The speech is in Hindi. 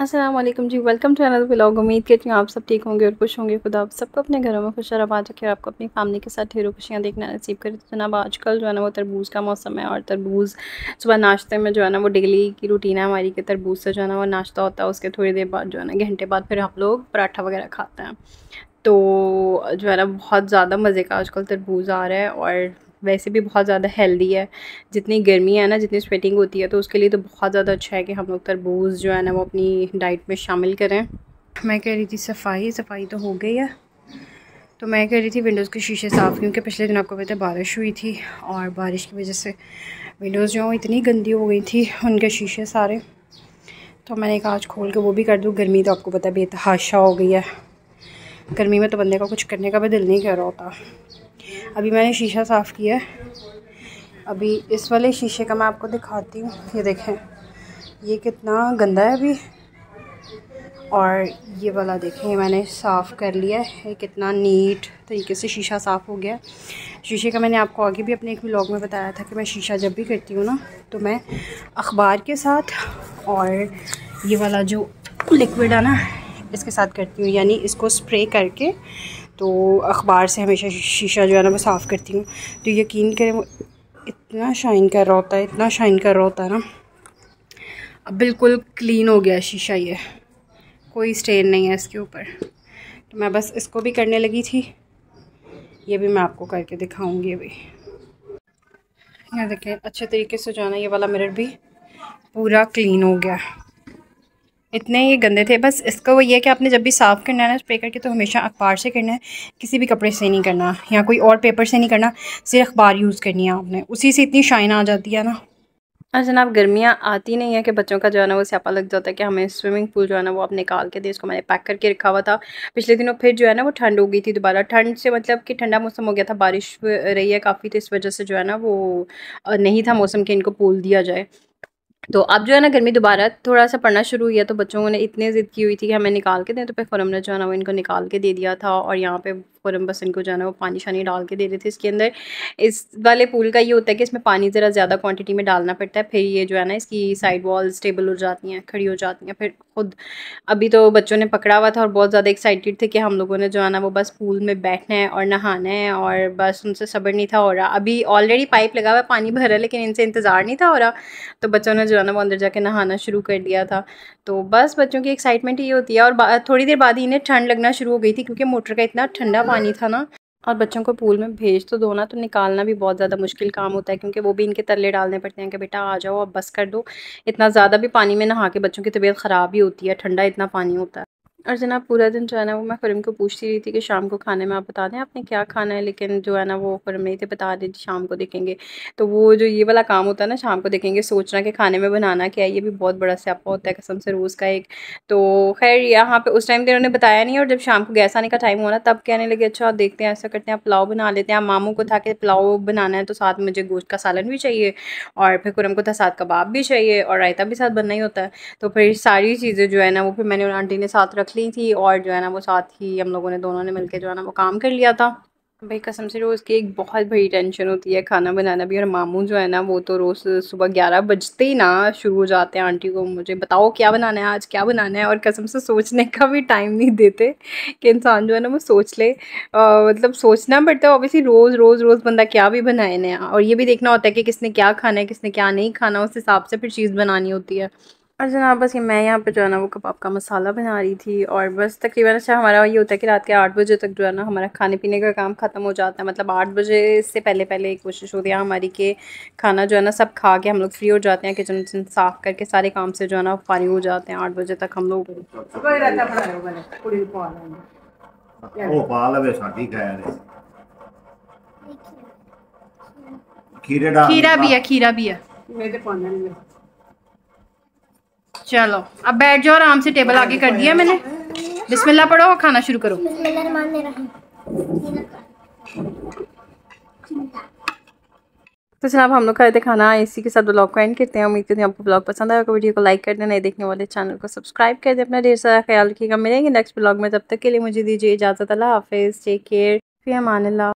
Aslam ji welcome to another blog उम्मीद करती हूँ आप सब ठीक होंगे और खुश होंगे खुदा आप सबको अपने घरों में खुश रहा रखे और आपको अपनी फैमिली के साथ ढेरों खुशियाँ देखना नसीब करें तो जनाब आजकल जो है ना वो तरबूज़ का मौसम है और तरबूज़ सुबह नाश्ते में जो है ना वो डेली की रूटीन है हमारी कि तरबूज से जो है ना वो नाश्ता होता है उसके थोड़ी देर बाद जो है ना घंटे बाद फिर हम लोग पराठा वगैरह खाते हैं तो जो है ना बहुत ज़्यादा मज़े का आजकल तरबूज आ रहा है और वैसे भी बहुत ज़्यादा हेल्दी है जितनी गर्मी है ना जितनी स्वेटिंग होती है तो उसके लिए तो बहुत ज़्यादा अच्छा है कि हम लोग तरबूज जो है ना वो अपनी डाइट में शामिल करें मैं कह रही थी सफाई सफाई तो हो गई है तो मैं कह रही थी विंडोज़ के शीशे साफ़ क्योंकि पिछले दिन आपको पता बारिश हुई थी और बारिश की वजह से विंडोज़ जो इतनी गंदी हो गई थी उनके शीशे सारे तो मैंने कहा आज खोल के वो भी कर दूँ गर्मी तो आपको पता बेतहाशा हो गई है गर्मी में तो बंदे का कुछ करने का भी दिल नहीं कर रहा होता अभी मैंने शीशा साफ़ किया है अभी इस वाले शीशे का मैं आपको दिखाती हूँ ये देखें ये कितना गंदा है अभी और ये वाला देखें मैंने साफ़ कर लिया है कितना नीट तरीके से शीशा साफ़ हो गया शीशे का मैंने आपको आगे भी अपने एक व्लॉग में बताया था कि मैं शीशा जब भी करती हूँ ना तो मैं अखबार के साथ और ये वाला जो लिक्विड है ना इसके साथ करती हूँ यानी इसको स्प्रे करके तो अखबार से हमेशा शीशा जो है ना मैं साफ़ करती हूँ तो यकीन करें वो इतना शाइन कर रहा होता है इतना शाइन कर रहा होता है ना अब बिल्कुल क्लीन हो गया शीशा ये कोई स्टेन नहीं है इसके ऊपर तो मैं बस इसको भी करने लगी थी ये भी मैं आपको करके दिखाऊंगी अभी यहाँ देखें अच्छे तरीके से जाना ये वाला मिरर भी पूरा क्लीन हो गया इतने ये गंदे थे बस इसका वो ये है कि आपने जब भी साफ़ करना है ना स्प्रे करके तो हमेशा अखबार से करना है किसी भी कपड़े से नहीं करना या कोई और पेपर से नहीं करना सिर्फ अखबार यूज़ करनी है आपने उसी से इतनी शाइन आ जाती है ना और जनाब गर्मियाँ आती नहीं है कि बच्चों का जो है ना वो स्यापा लग जाता है कि हमें स्विमिंग पूल जो है ना वो आप निकाल के दे इसको मैंने पैक करके रखा हुआ था पिछले दिनों फिर जो है ना वो ठंड हो गई थी दोबारा ठंड से मतलब कि ठंडा मौसम हो गया था बारिश रही है काफ़ी तो इस वजह से जो है ना वो नहीं था मौसम कि इनको पूल दिया जाए तो अब जो है ना गर्मी दोबारा थोड़ा सा पढ़ना शुरू हुआ तो बच्चों ने इतनी ज़िद की हुई थी कि हमें निकाल के दें तो फिर फ़ौरन जो है ना वो इनको निकाल के दे दिया था और यहाँ पे फ़ौरन बस इनको जो है ना वो पानी शानी डाल के दे रहे थे इसके अंदर इस वाले पूल का ये होता है कि इसमें पानी ज़रा ज़्यादा क्वांटिटी में डालना पड़ता है फिर ये जो है ना इसकी साइड वॉल्स स्टेबल हो जाती हैं खड़ी हो जाती हैं फिर खुद अभी तो बच्चों ने पकड़ा हुआ था और बहुत ज़्यादा एक्साइटेड थे कि हम लोगों ने जो है ना वो बस पूल में बैठना है और नहाना है और बस उनसे सबर नहीं था हो रहा अभी ऑलरेडी पाइप लगा हुआ पानी भरा लेकिन इनसे इंतज़ार नहीं था हो रहा तो बच्चों ने जो है ना वो अंदर जाके नहाना शुरू कर दिया था तो बस बच्चों की एक्साइटमेंट ये होती है और थोड़ी देर बाद ही इन्हें ठंड लगना शुरू हो गई थी क्योंकि मोटर का इतना ठंडा पानी हाँ। था ना और बच्चों को पूल में भेज तो दो ना तो निकालना भी बहुत ज़्यादा मुश्किल काम होता है क्योंकि वो भी इनके तरले डालने पड़ते हैं कि बेटा आ जाओ अब बस कर दो इतना ज़्यादा भी पानी में नहा के बच्चों की तबीयत ख़राब ही होती है ठंडा इतना पानी होता है और जनाब पूरा दिन जो है ना वो मैं खुरम को पूछती रही थी कि शाम को खाने में आप बता दें आपने क्या खाना है लेकिन जो है ना वो खुरम नहीं थे बता दें शाम को देखेंगे तो वो जो ये वाला काम होता है ना शाम को देखेंगे सोचना कि खाने में बनाना क्या है ये भी बहुत बड़ा स्यापा होता है कसम से रोज़ का एक तो खैर यहाँ पर उस टाइम तो इन्होंने बताया नहीं और जब शाम को गैस आने का टाइम हुआ ना तब कहने लगे अच्छा आप देखते हैं ऐसा करते हैं पुलाव बना लेते हैं मामू को था कि पुलाव बनाना है तो साथ मुझे गोश्त का सालन भी चाहिए और फिर खुरम को था साथ कबाब भी चाहिए और रायता भी साथ बनना ही होता है तो फिर सारी चीज़ें जो है ना वो फिर मैंने आंटी ने साथ ली थी और जो है ना वो साथ ही हम लोगों ने दोनों ने मिलकर जो है ना वो काम कर लिया था भाई कसम से रोज़ की एक बहुत बड़ी टेंशन होती है खाना बनाना भी और मामू जो है ना वो तो रोज़ सुबह ग्यारह बजते ही ना शुरू हो जाते हैं आंटी को मुझे बताओ क्या बनाना है आज क्या बनाना है और कसम से सोचने का भी टाइम नहीं देते कि इंसान जो है ना वो सोच ले आ, मतलब सोचना पड़ता है ऑब्वियसली रोज़ रोज़ रोज़ बंदा क्या भी बनाए नया और ये भी देखना होता है कि किसने क्या खाना है किसने क्या नहीं खाना उस हिसाब से फिर चीज़ बनानी होती है और जनाब बस ये मैं यहाँ पे जो है ना वो कबाब का मसाला बना रही थी और बस तकरीबन अच्छा हमारा ये होता है कि रात के आठ बजे तक जो है ना हमारा खाने पीने का काम ख़त्म हो जाता है मतलब आठ बजे से पहले पहले कोशिश होती है हमारी कि खाना जो है ना सब खा के हम लोग फ्री हो जाते हैं किचन उचन साफ़ करके सारे काम से जो है ना फारी हो जाते हैं आठ बजे तक हम लोग हाँ, खीरा भी है हाँ। खीरा भी है चलो अब बैठ जाओ आराम से टेबल आगे कर दिया मैंने बिस्मिल्लाह पढ़ो और खाना शुरू करो तो जनाब हम लोग खाए थे खाना इसी के साथ ब्लॉग को एंड करते हैं उम्मीद करते हैं आपको ब्लॉग पसंद आएगा वीडियो को लाइक कर देना नए देखने वाले चैनल को सब्सक्राइब कर दे अपना ढेर सारा ख्याल रखिएगा मिलेंगे नेक्स्ट ब्लॉग में तब तक के लिए मुझे दीजिए इजाज़त अल्लाह हाफिज़ टेक केयर फी अमान